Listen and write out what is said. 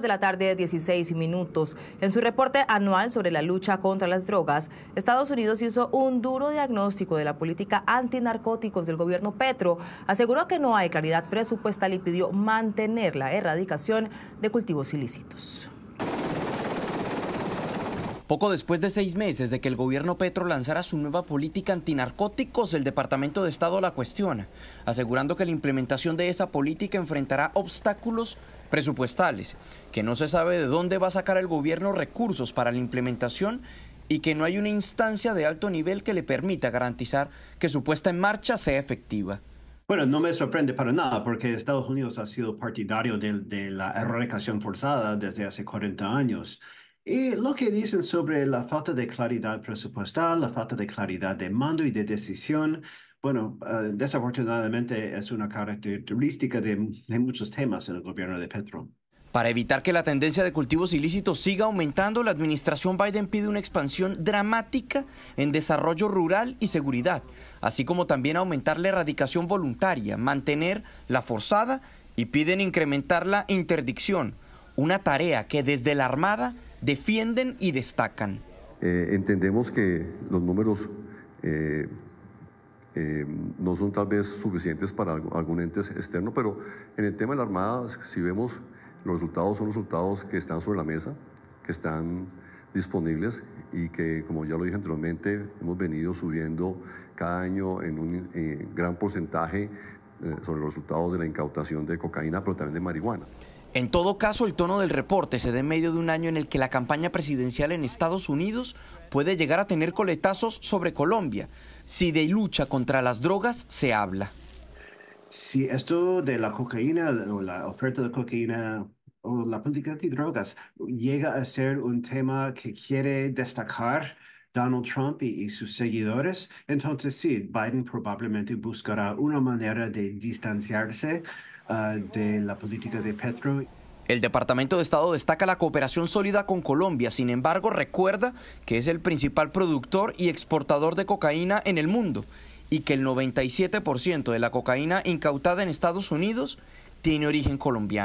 de la tarde, 16 minutos. En su reporte anual sobre la lucha contra las drogas, Estados Unidos hizo un duro diagnóstico de la política antinarcóticos del gobierno Petro. Aseguró que no hay claridad presupuestal y pidió mantener la erradicación de cultivos ilícitos. Poco después de seis meses de que el gobierno Petro lanzara su nueva política antinarcóticos, el Departamento de Estado la cuestiona, asegurando que la implementación de esa política enfrentará obstáculos presupuestales, que no se sabe de dónde va a sacar el gobierno recursos para la implementación y que no hay una instancia de alto nivel que le permita garantizar que su puesta en marcha sea efectiva. Bueno, no me sorprende para nada porque Estados Unidos ha sido partidario de, la erradicación forzada desde hace 40 años. Y lo que dicen sobre la falta de claridad presupuestal, la falta de claridad de mando y de decisión, bueno, eh, desafortunadamente es una característica de muchos temas en el gobierno de Petro. Para evitar que la tendencia de cultivos ilícitos siga aumentando, la administración Biden pide una expansión dramática en desarrollo rural y seguridad, así como también aumentar la erradicación voluntaria, mantener la forzada y piden incrementar la interdicción, una tarea que desde la Armada defienden y destacan. Eh, entendemos que los números eh, eh, no son tal vez suficientes para algún ente externo, pero en el tema de la Armada, si vemos los resultados, son resultados que están sobre la mesa, que están disponibles y que, como ya lo dije anteriormente, hemos venido subiendo cada año en un gran porcentaje sobre los resultados de la incautación de cocaína, pero también de marihuana. En todo caso, el tono del reporte se da en medio de un año en el que la campaña presidencial en Estados Unidos puede llegar a tener coletazos sobre Colombia, si de lucha contra las drogas se habla. Si esto de la cocaína o la oferta de cocaína o la política de drogas llega a ser un tema que quiere destacar Donald Trump y, sus seguidores, entonces sí, Biden probablemente buscará una manera de distanciarse ah, de la política de Petro. El Departamento de Estado destaca la cooperación sólida con Colombia, sin embargo recuerda que es el principal productor y exportador de cocaína en el mundo y que el 97% de la cocaína incautada en Estados Unidos tiene origen colombiano.